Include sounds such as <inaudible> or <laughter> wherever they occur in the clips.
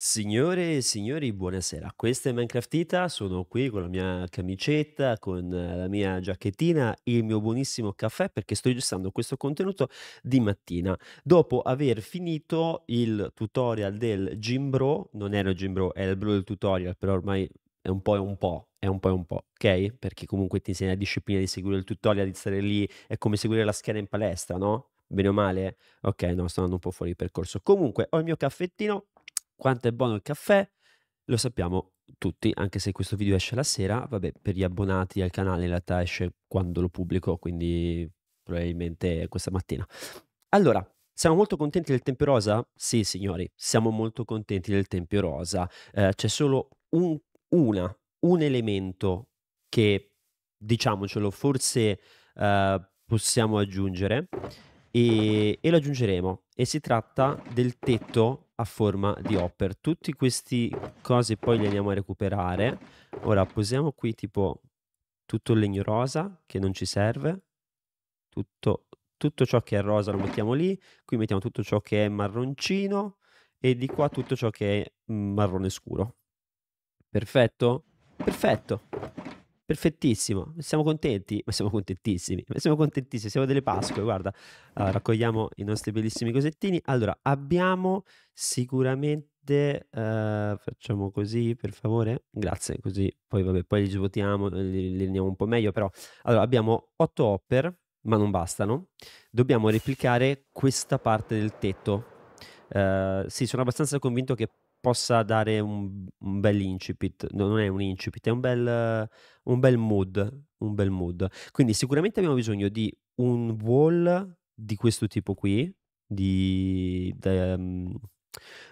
Signore e signori, buonasera. Questa è Minecraft Minecraftita, sono qui con la mia camicetta, con eh, la mia giacchettina, il mio buonissimo caffè perché sto registrando questo contenuto di mattina. Dopo aver finito il tutorial del Gimbro, non era il Gimbro, era il Bro del tutorial, però ormai è un po' e un po', è un po' e un po', ok? Perché comunque ti insegna la disciplina di seguire il tutorial, di stare lì, è come seguire la scheda in palestra, no? Bene o male? Ok, no, sto andando un po' fuori percorso. Comunque, ho il mio caffettino quanto è buono il caffè? Lo sappiamo tutti, anche se questo video esce la sera, vabbè, per gli abbonati al canale in realtà esce quando lo pubblico, quindi probabilmente questa mattina. Allora, siamo molto contenti del Tempio Rosa? Sì, signori, siamo molto contenti del Tempio Rosa. Eh, c'è solo un, una, un elemento che, diciamocelo, forse eh, possiamo aggiungere e, e lo aggiungeremo. E si tratta del tetto a forma di hopper. Tutti questi cose poi li andiamo a recuperare. Ora posiamo qui tipo tutto il legno rosa che non ci serve, tutto, tutto ciò che è rosa lo mettiamo lì, qui mettiamo tutto ciò che è marroncino e di qua tutto ciò che è mm, marrone scuro. Perfetto? Perfetto! Perfettissimo, siamo contenti, ma siamo contentissimi, ma siamo contentissimi, siamo delle Pasque, guarda, allora, ah, raccogliamo i nostri bellissimi cosettini. Allora, abbiamo sicuramente, uh, facciamo così per favore, grazie, così poi vabbè, poi li svuotiamo, li andiamo un po' meglio, però allora abbiamo otto hopper, ma non bastano, dobbiamo replicare questa parte del tetto. Uh, sì, sono abbastanza convinto che possa dare un, un bel incipit, non è un incipit, è un bel, un bel, mood, un bel mood. Quindi sicuramente abbiamo bisogno di un wall di questo tipo qui, di... De, um,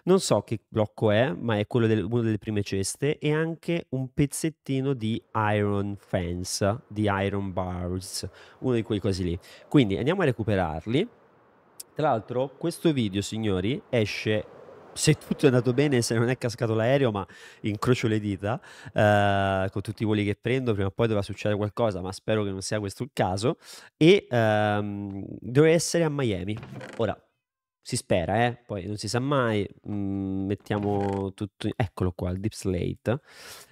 non so che blocco è, ma è quello di una delle prime ceste e anche un pezzettino di Iron Fence, di Iron Bars, uno di quei cosi lì. Quindi andiamo a recuperarli. Tra l'altro questo video, signori, esce se tutto è andato bene, se non è cascato l'aereo, ma incrocio le dita eh, con tutti i voli che prendo, prima o poi dovrà succedere qualcosa, ma spero che non sia questo il caso. E ehm, dovrei essere a Miami. Ora, si spera, eh? poi non si sa mai, mm, mettiamo tutto, eccolo qua, il Deep Slate,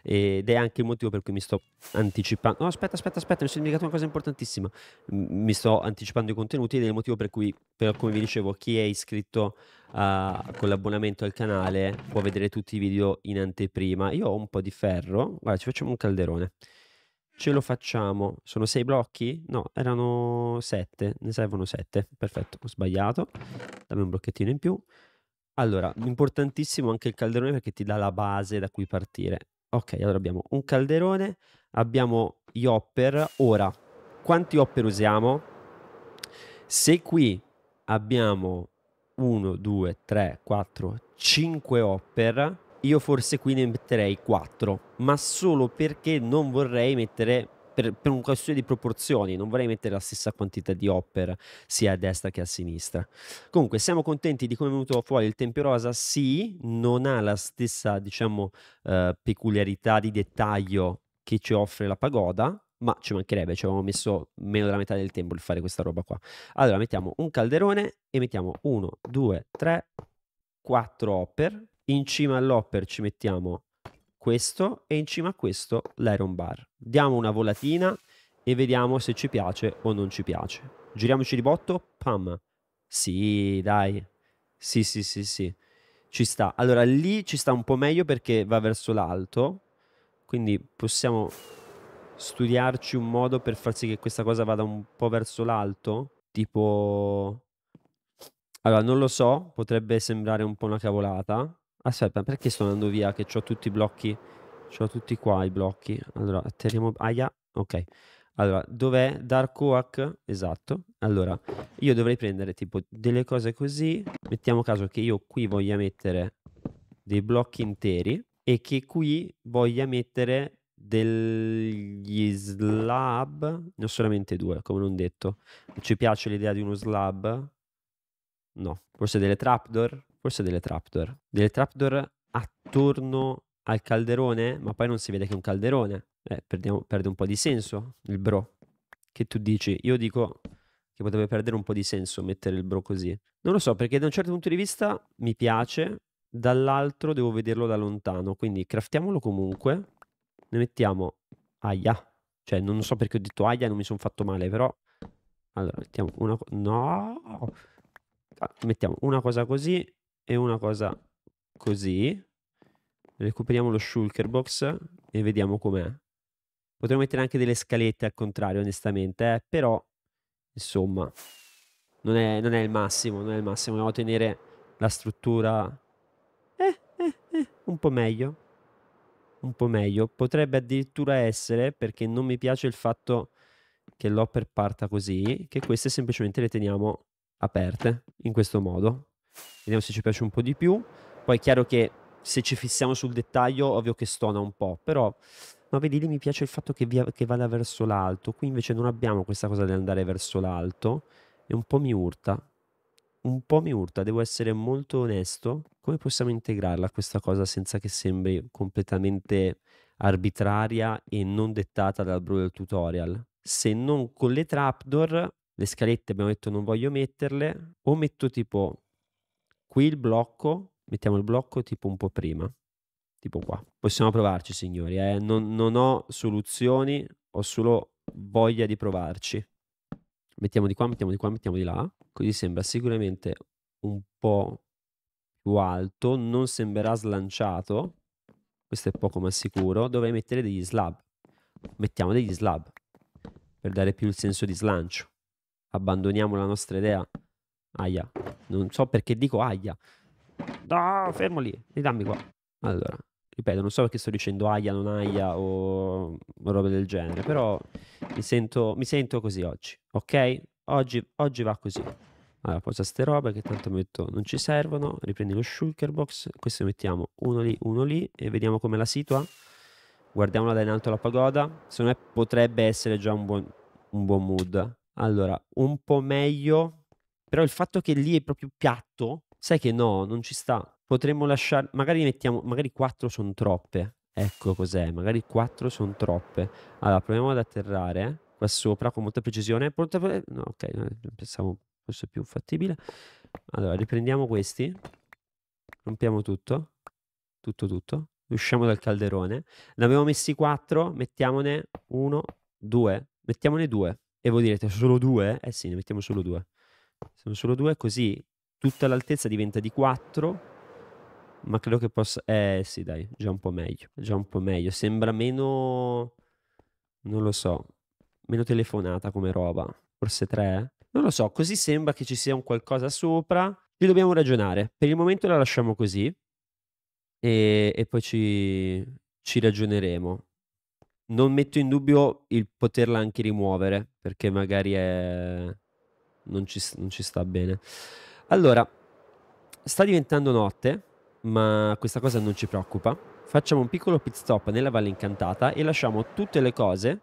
ed è anche il motivo per cui mi sto anticipando, no aspetta, aspetta, aspetta, mi sono dimenticato una cosa importantissima, mi sto anticipando i contenuti ed è il motivo per cui, però come vi dicevo, chi è iscritto uh, con l'abbonamento al canale può vedere tutti i video in anteprima, io ho un po' di ferro, guarda ci facciamo un calderone, ce lo facciamo. Sono sei blocchi? No, erano sette, ne servono sette. Perfetto, ho sbagliato. Dammi un blocchettino in più. Allora, importantissimo anche il calderone perché ti dà la base da cui partire. Ok, allora abbiamo un calderone, abbiamo gli hopper. Ora, quanti hopper usiamo? Se qui abbiamo 1, 2, 3, 4, 5 hopper, io forse qui ne metterei 4, ma solo perché non vorrei mettere per, per una questione di proporzioni, non vorrei mettere la stessa quantità di opera sia a destra che a sinistra. Comunque, siamo contenti di come è venuto fuori il Tempio Rosa? Sì, non ha la stessa, diciamo, eh, peculiarità di dettaglio che ci offre la pagoda, ma ci mancherebbe, ci avevamo messo meno della metà del tempo per fare questa roba qua. Allora, mettiamo un calderone e mettiamo 1, 2, 3, 4 opere in cima all'hopper ci mettiamo questo e in cima a questo l'iron bar. Diamo una volatina e vediamo se ci piace o non ci piace. Giriamoci di botto, pam. Sì, dai. Sì, sì, sì, sì. Ci sta. Allora lì ci sta un po' meglio perché va verso l'alto, quindi possiamo studiarci un modo per far sì che questa cosa vada un po' verso l'alto, tipo Allora, non lo so, potrebbe sembrare un po' una cavolata, Aspetta, perché sto andando via? Che ho tutti i blocchi. Ho tutti qua i blocchi. Allora, atterriamo. Aia. Ok. Allora, dov'è Dark Oak? Esatto. Allora, io dovrei prendere tipo delle cose così. Mettiamo caso che io qui voglia mettere dei blocchi interi e che qui voglia mettere degli slab. Ne ho solamente due, come non detto. Ci piace l'idea di uno slab? No. Forse delle trapdoor? forse delle trapdoor, delle trapdoor attorno al calderone, ma poi non si vede che è un calderone, eh, perdiamo, perde un po' di senso il bro, che tu dici, io dico che potrebbe perdere un po' di senso mettere il bro così, non lo so perché da un certo punto di vista mi piace, dall'altro devo vederlo da lontano, quindi craftiamolo comunque, ne mettiamo, aia, cioè non so perché ho detto aia, non mi sono fatto male, però allora, mettiamo una... No! Ah, mettiamo una cosa così e una cosa così. Recuperiamo lo shulker box e vediamo com'è. Potremmo mettere anche delle scalette al contrario, onestamente, eh? però insomma non è, non è, il massimo, non è il massimo. Dobbiamo tenere la struttura eh, eh, eh un po' meglio. Un po' meglio. Potrebbe addirittura essere, perché non mi piace il fatto che l'hopper parta così, che queste semplicemente le teniamo aperte in questo modo vediamo se ci piace un po' di più. Poi è chiaro che se ci fissiamo sul dettaglio, ovvio che stona un po', però no, vedi lì mi piace il fatto che, via, che vada verso l'alto, qui invece non abbiamo questa cosa di andare verso l'alto e un po' mi urta, un po' mi urta, devo essere molto onesto, come possiamo integrarla questa cosa senza che sembri completamente arbitraria e non dettata dal Brutal Tutorial? Se non con le trapdoor, le scalette abbiamo detto non voglio metterle, o metto tipo qui il blocco, mettiamo il blocco tipo un po' prima, tipo qua. Possiamo provarci signori, eh? non, non ho soluzioni, ho solo voglia di provarci. Mettiamo di qua, mettiamo di qua, mettiamo di là, così sembra sicuramente un po' più alto, non sembrerà slanciato, questo è poco ma sicuro, dovrei mettere degli slab. Mettiamo degli slab per dare più il senso di slancio. Abbandoniamo la nostra idea Aia. Non so perché dico aia. No, fermo lì. Ridammi qua. Allora, ripeto, non so perché sto dicendo aia, non aia o roba del genere, però mi sento, mi sento così oggi, ok? Oggi, oggi va così. Allora, posa ste robe che tanto metto non ci servono, riprendi lo shulker box, questo mettiamo uno lì, uno lì e vediamo come la situa. Guardiamola da in alto la pagoda, secondo me potrebbe essere già un buon, un buon mood. Allora, un po' meglio però il fatto che lì è proprio piatto, sai che no, non ci sta. Potremmo lasciare, magari mettiamo, magari quattro sono troppe. Ecco cos'è, magari quattro sono troppe. Allora, proviamo ad atterrare qua sopra con molta precisione. Eh, no, ok, pensavo fosse più fattibile. Allora, riprendiamo questi. Rompiamo tutto. Tutto, tutto. Usciamo dal calderone. Ne abbiamo messi quattro, mettiamone uno, due, Mettiamone due. E voi direte solo due? Eh sì, ne mettiamo solo due. Sono solo due, così tutta l'altezza diventa di 4. Ma credo che possa... Eh sì, dai, già un po' meglio. Già un po' meglio. Sembra meno... Non lo so. Meno telefonata come roba. Forse 3? Eh? Non lo so, così sembra che ci sia un qualcosa sopra. Ci dobbiamo ragionare. Per il momento la lasciamo così. E, e poi ci, ci ragioneremo non metto in dubbio il poterla anche rimuovere perché magari è non ci, non ci sta bene. Allora, sta diventando notte, ma questa cosa non ci preoccupa. Facciamo un piccolo pit stop nella Valle Incantata e lasciamo tutte le cose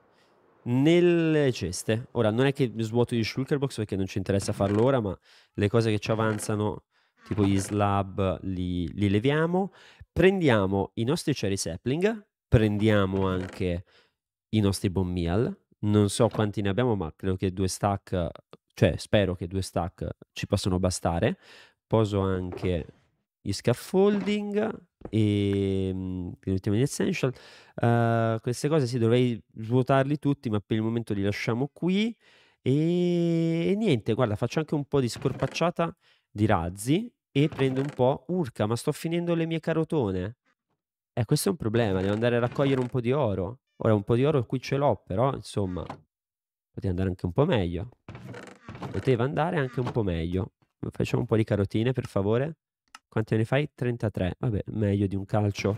nelle ceste. Ora, non è che svuoto gli shulkerbox perché non ci interessa farlo ora, ma le cose che ci avanzano, tipo gli slab, li, li leviamo. Prendiamo i nostri cherry sapling, prendiamo anche i nostri bone meal. Non so quanti ne abbiamo, ma credo che due stack cioè spero che due stack ci possano bastare. Poso anche gli scaffolding e mm, mettiamo gli essential. Uh, queste cose sì, dovrei svuotarli tutti, ma per il momento li lasciamo qui. E, e niente, guarda, faccio anche un po' di scorpacciata di razzi e prendo un po'. Urca, ma sto finendo le mie carotone. Eh, questo è un problema, devo andare a raccogliere un po' di oro. Ora un po' di oro qui ce l'ho, però insomma, poteva andare anche un po' meglio. Poteva andare anche un po' meglio. Facciamo un po' di carotine, per favore. Quante ne fai? 33. Vabbè, meglio di un calcio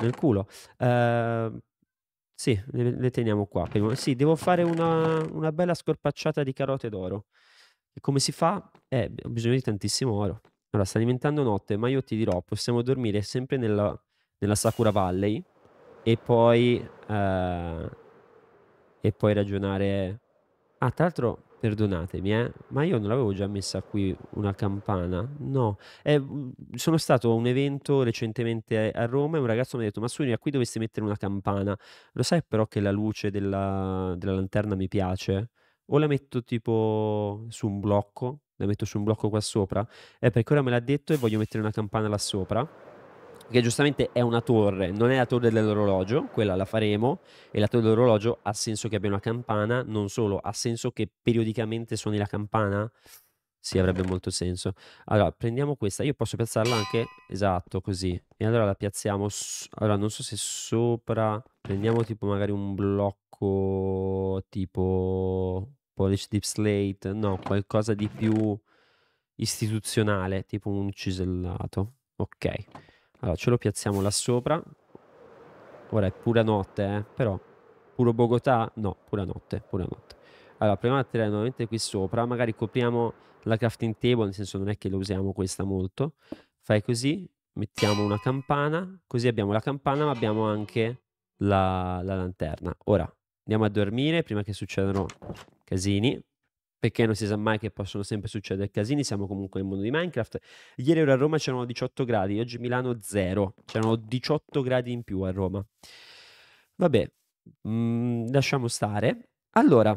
nel culo. Uh, sì, le, le, teniamo qua. Sì, devo fare una, una bella scorpacciata di carote d'oro. E come si fa? Eh, ho bisogno di tantissimo oro. Allora, sta diventando notte, ma io ti dirò, possiamo dormire sempre nella, nella Sakura Valley e poi, uh, e poi ragionare... Ah, tra l'altro Perdonatemi, eh, ma io non l'avevo già messa qui una campana? No. Eh, sono stato a un evento recentemente a Roma e un ragazzo mi ha detto: Ma Sonia, qui dovresti mettere una campana. Lo sai però che la luce della, della lanterna mi piace? O la metto tipo su un blocco, la metto su un blocco qua sopra? Eh, perché ora me l'ha detto e voglio mettere una campana là sopra che giustamente è una torre, non è la torre dell'orologio, quella la faremo, e la torre dell'orologio ha senso che abbia una campana, non solo, ha senso che periodicamente suoni la campana? Sì, avrebbe molto senso. Allora, prendiamo questa, io posso piazzarla anche, esatto, così, e allora la piazziamo, allora non so se sopra, prendiamo tipo magari un blocco tipo Polish Deep Slate, no, qualcosa di più istituzionale, tipo un cisellato, ok. Allora, ce lo piazziamo là sopra. Ora è pura notte, eh, però. Puro Bogotà? No, pura notte, pura notte. Allora, proviamo a tirare nuovamente qui sopra. Magari copriamo la crafting table, nel senso non è che lo usiamo questa molto. Fai così, mettiamo una campana. Così abbiamo la campana, ma abbiamo anche la, la lanterna. Ora, andiamo a dormire prima che succedano casini perché non si sa mai che possono sempre succedere casini, siamo comunque nel mondo di Minecraft. Ieri ero a Roma c'erano 18 gradi, oggi Milano 0, c'erano 18 gradi in più a Roma. Vabbè, mh, mm, lasciamo stare. Allora,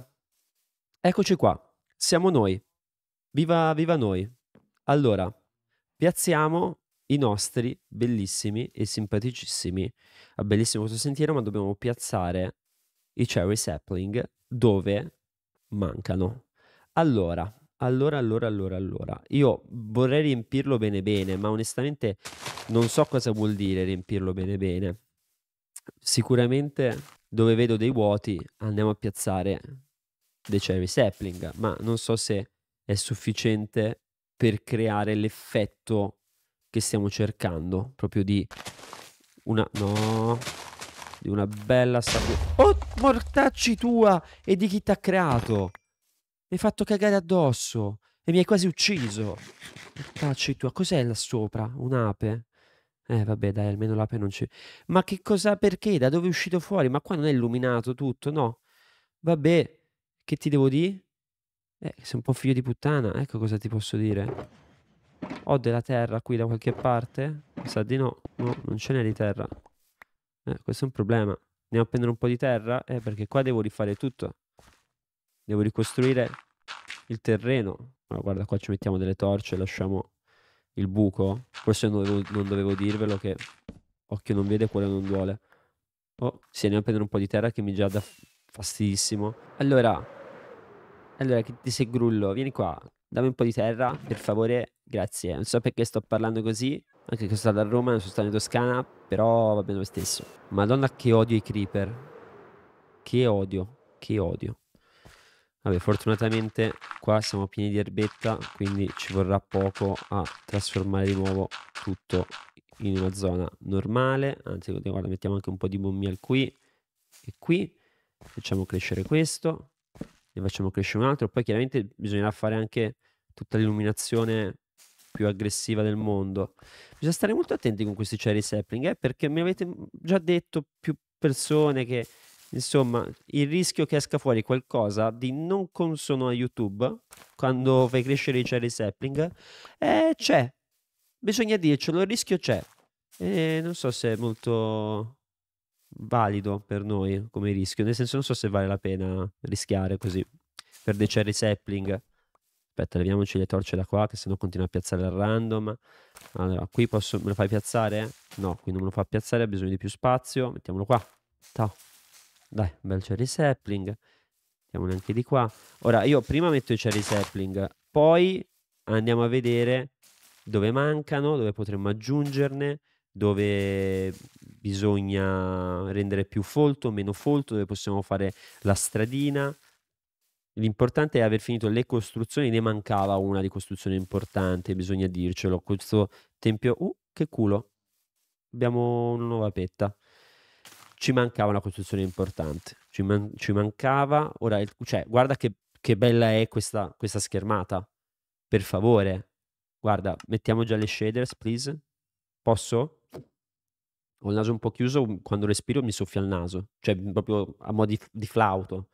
eccoci qua, siamo noi, viva, viva noi. Allora, piazziamo i nostri bellissimi e simpaticissimi, a ah, bellissimo questo sentiero, ma dobbiamo piazzare i cherry sapling dove mancano allora, allora, allora, allora, allora. Io vorrei riempirlo bene bene, ma onestamente non so cosa vuol dire riempirlo bene bene. Sicuramente dove vedo dei vuoti andiamo a piazzare dei Cherry Sapling, ma non so se è sufficiente per creare l'effetto che stiamo cercando, proprio di una... no... di una bella statua... Oh, mortacci tua! E di chi ti ha creato? Mi hai fatto cagare addosso e mi hai quasi ucciso. Tacci tua, cos'è là sopra? Un'ape? Eh vabbè dai, almeno l'ape non c'è. Ma che cosa, perché? Da dove è uscito fuori? Ma qua non è illuminato tutto, no? Vabbè, che ti devo dire? Eh, sei un po' figlio di puttana, ecco cosa ti posso dire. Ho della terra qui da qualche parte? Mi sa di no, no, non ce n'è di terra. Eh, questo è un problema. Andiamo a prendere un po' di terra? Eh, perché qua devo rifare tutto. Devo ricostruire il terreno. Allora, guarda, qua ci mettiamo delle torce, lasciamo il buco. Forse non dovevo, non dovevo dirvelo che occhio non vede, cuore non duole. Oh, si sì, andiamo a prendere un po' di terra che mi già dà fastidissimo. Allora, allora che ti sei grullo, vieni qua, dammi un po' di terra, per favore, grazie. Non so perché sto parlando così, anche che sono stato a Roma, non sono stato in Toscana, però va bene lo stesso. Madonna che odio i creeper. Che odio, che odio. Vabbè, fortunatamente qua siamo pieni di erbetta, quindi ci vorrà poco a trasformare di nuovo tutto in una zona normale. Anzi, guarda, mettiamo anche un po' di bommial qui e qui. Facciamo crescere questo, ne facciamo crescere un altro. Poi chiaramente bisognerà fare anche tutta l'illuminazione più aggressiva del mondo. Bisogna stare molto attenti con questi cherry sapling, eh, perché mi avete già detto più persone che Insomma, il rischio che esca fuori qualcosa di non consono a YouTube quando fai crescere i cherry sapling eh, c'è. Bisogna dircelo, il rischio c'è. E non so se è molto valido per noi come rischio, nel senso non so se vale la pena rischiare così per dei cherry sapling. Aspetta, leviamoci le torce da qua, che sennò continua a piazzare al random. Allora, qui posso, me lo fai piazzare? No, qui non me lo fa piazzare, ha bisogno di più spazio. Mettiamolo qua. Ciao. Dai, bel cherry sapling. Andiamo anche di qua. Ora, io prima metto i cherry sapling, poi andiamo a vedere dove mancano, dove potremmo aggiungerne, dove bisogna rendere più folto, meno folto, dove possiamo fare la stradina. L'importante è aver finito le costruzioni, ne mancava una di costruzione importante, bisogna dircelo. Questo tempio... Uh, che culo! Abbiamo una nuova petta ci mancava una costruzione importante, ci, man- ci mancava, ora, il, cioè, guarda che, che bella è questa, questa, schermata, per favore, guarda, mettiamo già le shaders, please, posso? Ho il naso un po' chiuso, quando respiro mi soffia il naso, cioè proprio a mo' di, di flauto.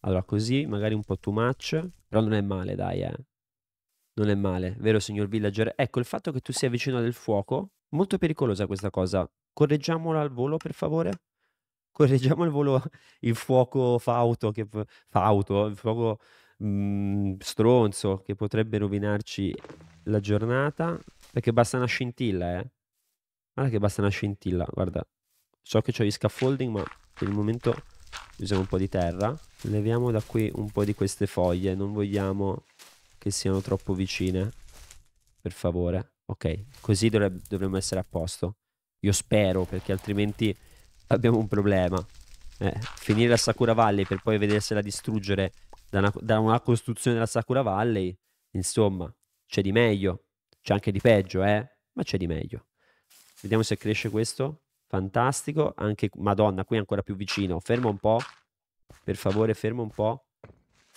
Allora, così, magari un po' too much, però non è male, dai, eh. Non è male, vero signor villager? Ecco, il fatto che tu sia vicino al fuoco, molto pericolosa questa cosa. Correggiamola al volo, per favore correggiamo il volo, il fuoco fauto, che, fauto il fuoco mh, mhmm, stronzo che potrebbe rovinarci la giornata, perché basta una scintilla, eh. Guarda che basta una scintilla, guarda. So che ho gli scaffolding, ma per il momento usiamo un po' di terra. Leviamo da qui un po' di queste foglie, non vogliamo che siano troppo vicine. Per favore. Ok, così dovremmo essere a posto. Io spero, perché altrimenti abbiamo un problema. Eh, finire la Sakura Valley per poi vedersela distruggere da una, da una costruzione della Sakura Valley, insomma, c'è di meglio. C'è anche di peggio, eh? Ma c'è di meglio. Vediamo se cresce questo. Fantastico. Anche, madonna, qui è ancora più vicino. Fermo un po'. Per favore, fermo un po'.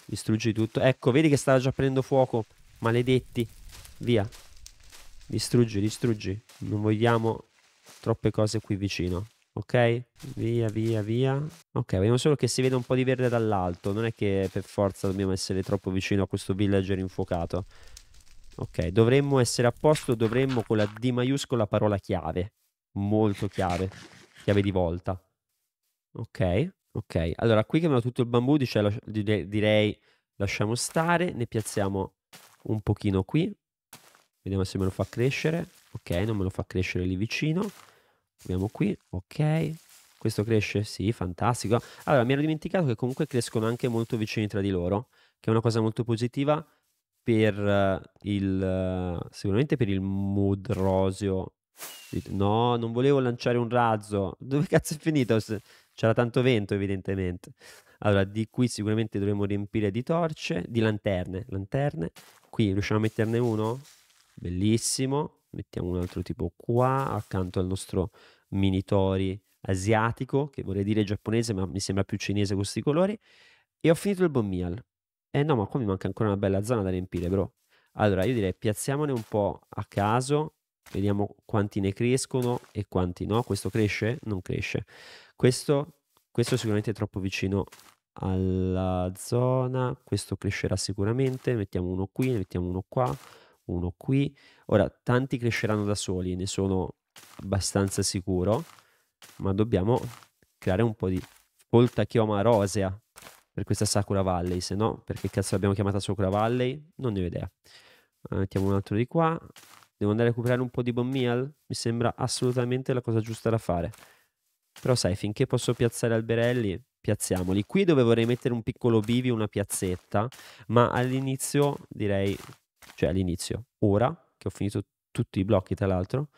Distruggi tutto. Ecco, vedi che stava già prendendo fuoco. Maledetti. Via. Distruggi, distruggi. Non vogliamo troppe cose qui vicino. Ok, via, via, via. Ok, vediamo solo che si vede un po' di verde dall'alto. Non è che per forza dobbiamo essere troppo vicino a questo villager infuocato. Ok, dovremmo essere a posto, dovremmo con la D maiuscola parola chiave. Molto chiave. Chiave di volta. Ok, ok. Allora, qui che abbiamo tutto il bambù, dice, direi lasciamo stare. Ne piazziamo un pochino qui. Vediamo se me lo fa crescere. Ok, non me lo fa crescere lì vicino. Abbiamo qui, ok. Questo cresce? Sì, fantastico. Allora, mi ero dimenticato che comunque crescono anche molto vicini tra di loro, che è una cosa molto positiva per eh, il... Eh, sicuramente per il mood roseo. No, non volevo lanciare un razzo. <laughs> Dove cazzo è finito? C'era tanto vento, evidentemente. Allora, di qui sicuramente dovremmo riempire di torce, di lanterne. Lanterne. Qui riusciamo a metterne uno? Bellissimo. Mettiamo un altro tipo qua, accanto al nostro Minitori asiatico, che vorrei dire giapponese, ma mi sembra più cinese questi colori. E ho finito il Bommial. Eh no, ma qua mi manca ancora una bella zona da riempire, bro. Allora, io direi piazziamone un po' a caso, vediamo quanti ne crescono e quanti no. Questo cresce? Non cresce. Questo, questo sicuramente è troppo vicino alla zona, questo crescerà sicuramente, mettiamo uno qui, ne mettiamo uno qua, uno qui. Ora, tanti cresceranno da soli, ne sono abbastanza sicuro, ma dobbiamo creare un po' di folta chioma rosea per questa Sakura Valley, se no perché cazzo l'abbiamo chiamata Sakura Valley? Non ne ho idea. Eh, mettiamo un altro di qua. Devo andare a recuperare un po' di bomb meal? Mi sembra assolutamente la cosa giusta da fare. Però sai, finché posso piazzare alberelli, piazziamoli. Qui dove vorrei mettere un piccolo bivi, una piazzetta, ma all'inizio direi, cioè all'inizio, ora che ho finito tutti i blocchi tra l'altro,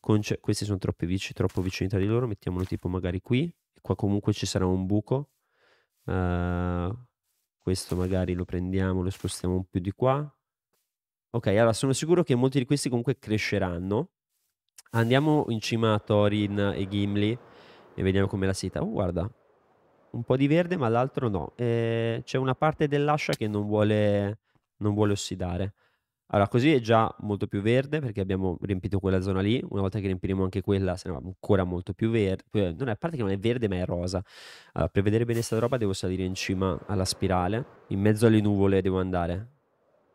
Conce- questi sono troppi vicini, troppo vicini tra di loro, mettiamolo tipo magari qui, e qua comunque ci sarà un buco. Uh, questo magari lo prendiamo, lo spostiamo un più di qua. Ok, allora sono sicuro che molti di questi comunque cresceranno. Andiamo in cima a Thorin e Gimli e vediamo come la seta. Oh, guarda, un po' di verde, ma l'altro no. Eh, c'è una parte dell'ascia che non vuole, non vuole ossidare. Allora, così è già molto più verde perché abbiamo riempito quella zona lì. Una volta che riempiremo anche quella, sarà ancora molto più verde. Non è, a parte che non è verde, ma è rosa. Allora, per vedere bene questa roba, devo salire in cima alla spirale. In mezzo alle nuvole devo andare.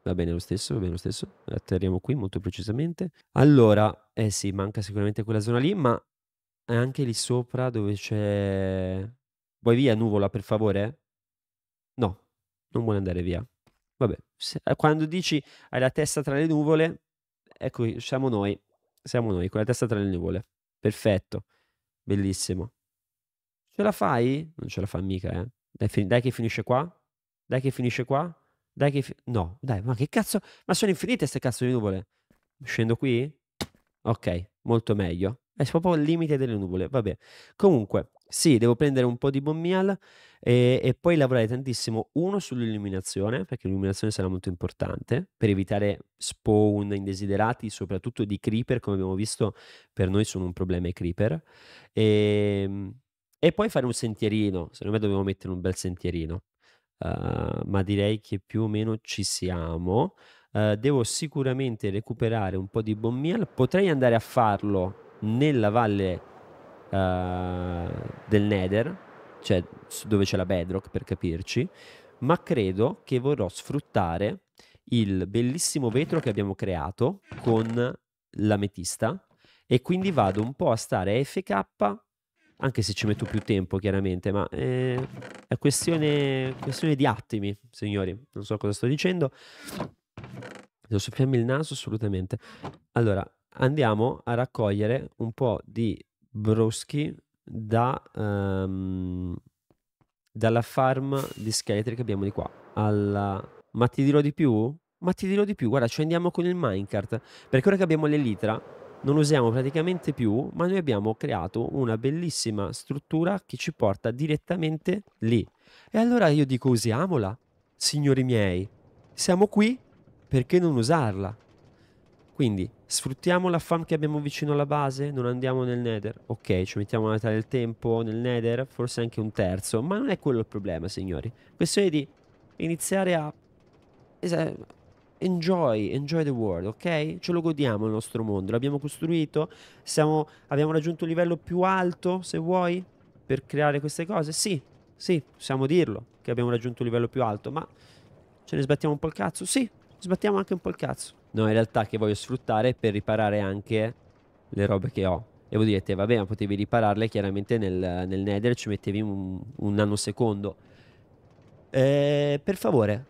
Va bene lo stesso, va bene lo stesso. Atterriamo qui molto precisamente. Allora, eh sì, manca sicuramente quella zona lì, ma è anche lì sopra dove c'è... Vuoi via, nuvola, per favore? No, non vuole andare via. Vabbè, se, eh, quando dici hai la testa tra le nuvole, ecco, siamo noi, siamo noi con la testa tra le nuvole. Perfetto, bellissimo. Ce la fai? Non ce la fa mica, eh. Dai, fin- dai che finisce qua? Dai che finisce qua? Dai che... Fi- no, dai, ma che cazzo... Ma sono infinite queste cazzo di nuvole. Scendo qui? Ok, molto meglio. È proprio il limite delle nuvole, vabbè. Comunque, sì, devo prendere un po' di bommial e, ehm, e poi lavorare tantissimo, uno sull'illuminazione, perché l'illuminazione sarà molto importante, per evitare spawn indesiderati, soprattutto di creeper, come abbiamo visto, per noi sono un problema i creeper. E, ehm, e poi fare un sentierino, secondo me dobbiamo mettere un bel sentierino, uh, ma direi che più o meno ci siamo. Uh, devo sicuramente recuperare un po' di bommial, potrei andare a farlo nella valle eh, del Nether, cioè dove c'è la bedrock per capirci, ma credo che vorrò sfruttare il bellissimo vetro che abbiamo creato con l'ametista e quindi vado un po' a stare a FK anche se ci metto più tempo chiaramente, ma eh, è questione, questione, di attimi, signori, non so cosa sto dicendo. Devo soffiarmi il naso assolutamente. Allora, andiamo a raccogliere un po' di Broschi da, um, dalla farm di scheletri che abbiamo di qua alla... Ma ti dirò di più? Ma ti dirò di più, guarda, ci andiamo con il minecart, perché ora che abbiamo l'elitra non usiamo praticamente più, ma noi abbiamo creato una bellissima struttura che ci porta direttamente lì. E allora io dico usiamola, signori miei, siamo qui, perché non usarla? Quindi Sfruttiamo la farm che abbiamo vicino alla base? Non andiamo nel nether? Ok, ci mettiamo la metà del tempo nel nether, forse anche un terzo, ma non è quello il problema, signori. Questione di iniziare a... Enjoy, enjoy the world, ok? Ce lo godiamo il nostro mondo, l'abbiamo costruito, siamo, abbiamo raggiunto un livello più alto, se vuoi, per creare queste cose? Sì, sì, possiamo dirlo, che abbiamo raggiunto un livello più alto, ma ce ne sbattiamo un po' il cazzo? Sì, sbattiamo anche un po' il cazzo. No, in realtà che voglio sfruttare per riparare anche le robe che ho. E voi direte, vabbè, ma potevi ripararle chiaramente nel, nel Nether, ci mettevi un, un nanosecondo. Eh, per favore,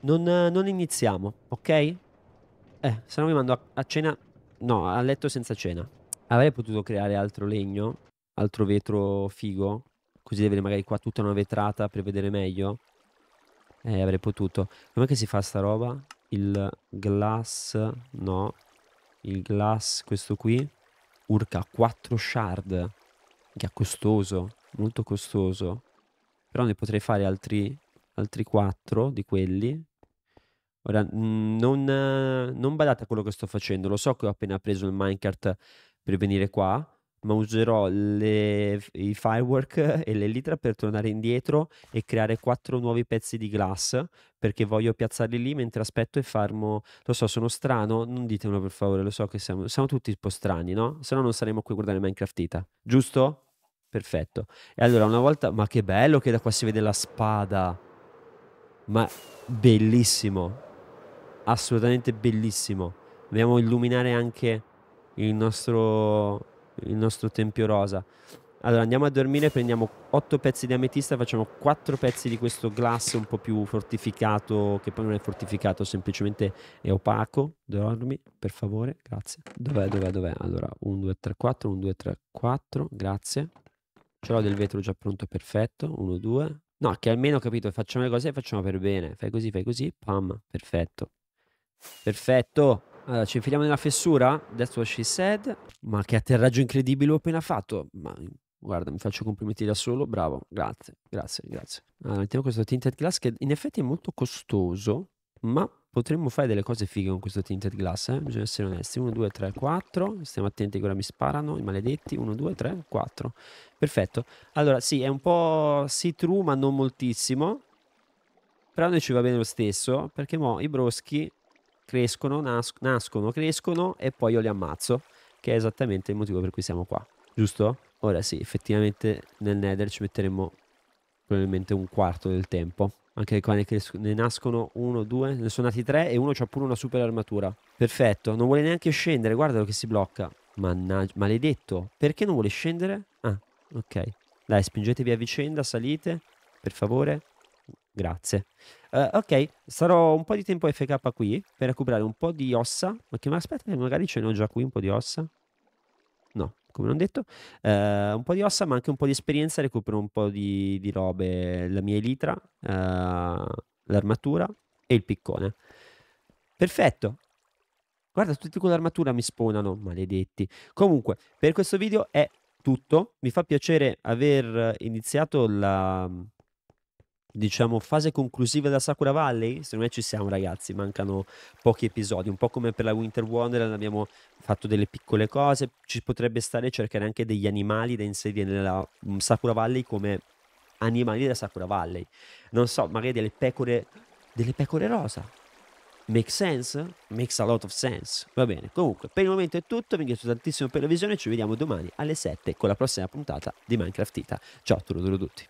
non, non, iniziamo, ok? Eh, se no mi mando a, a cena... No, a letto senza cena. Avrei potuto creare altro legno, altro vetro figo, così di avere magari qua tutta una vetrata per vedere meglio. Eh, avrei potuto. Com'è che si fa sta roba? Il glass... No. Il glass, questo qui. Urca, 4 shard. Che è costoso. Molto costoso. Però ne potrei fare altri, altri 4 di quelli. Ora, non, non badate a quello che sto facendo. Lo so che ho appena preso il minecart per venire qua ma userò le, i firework <laughs> e le litra per tornare indietro e creare quattro nuovi pezzi di glass perché voglio piazzarli lì mentre aspetto e farmo. Lo so, sono strano, non ditemelo per favore, lo so che siamo, siamo tutti un po' strani, no? Se no non saremo qui a guardare Minecraftita, giusto? Perfetto. E allora una volta, ma che bello che da qua si vede la spada. Ma bellissimo. Assolutamente bellissimo. Dobbiamo illuminare anche il nostro il nostro tempio rosa. Allora andiamo a dormire, prendiamo 8 pezzi di ametista, facciamo 4 pezzi di questo glass un po' più fortificato, che poi non è fortificato, semplicemente è opaco. Dormi, per favore, grazie. Dov'è, dov'è, dov'è? Allora, 1, 2, 3, 4, 1, 2, 3, 4, grazie. Ce l'ho del vetro già pronto, perfetto, 1, 2. No, che almeno, ho capito, facciamo le cose e facciamo per bene. Fai così, fai così, pam, perfetto. Perfetto. Allora, ci infiliamo nella fessura? That's what she said. Ma che atterraggio incredibile ho appena fatto. Ma guarda, mi faccio complimenti da solo. Bravo, grazie, grazie, grazie. Allora, mettiamo questo tinted glass che in effetti è molto costoso, ma potremmo fare delle cose fighe con questo tinted glass, eh? bisogna essere onesti. 1, 2, 3, 4. Stiamo attenti che ora mi sparano, i maledetti. 1, 2, 3, 4. Perfetto. Allora, sì, è un po' see through, ma non moltissimo. Però a noi ci va bene lo stesso, perché mo i broschi crescono, nas- nascono, crescono e poi io li ammazzo, che è esattamente il motivo per cui siamo qua, giusto? Ora sì, effettivamente nel Nether ci metteremo probabilmente un quarto del tempo. Anche qua ne, cres- ne nascono uno, due, ne sono nati tre e uno c'ha pure una super armatura. Perfetto, non vuole neanche scendere, guardalo che si blocca. Mannaggia, maledetto, perché non vuole scendere? Ah, ok. Dai, spingetevi a vicenda, salite, per favore. Grazie. Uh, ok, sarò un po' di tempo FK qui per recuperare un po' di ossa. Ok, ma aspetta, magari ce ne ho già qui un po' di ossa. No, come non detto. Uh, un po' di ossa, ma anche un po' di esperienza. Recupero un po' di, di robe, la mia elitra, uh, eh, l'armatura e il piccone. Perfetto. Guarda, tutti con l'armatura mi spawnano, maledetti. Comunque, per questo video è tutto. Mi fa piacere aver iniziato la, diciamo, fase conclusiva della Sakura Valley? Secondo me ci siamo, ragazzi. Mancano pochi episodi. Un po' come per la Winter Wonderland abbiamo fatto delle piccole cose. Ci potrebbe stare cercare anche degli animali da inserire nella mm, Sakura Valley come animali della Sakura Valley. Non so, magari delle pecore. delle pecore rosa. Makes sense? Makes a lot of sense. Va bene. Comunque, per il momento è tutto. Vi ringrazio tantissimo per la visione. Ci vediamo domani alle 7 con la prossima puntata di Minecraft Ita. Ciao a tutti.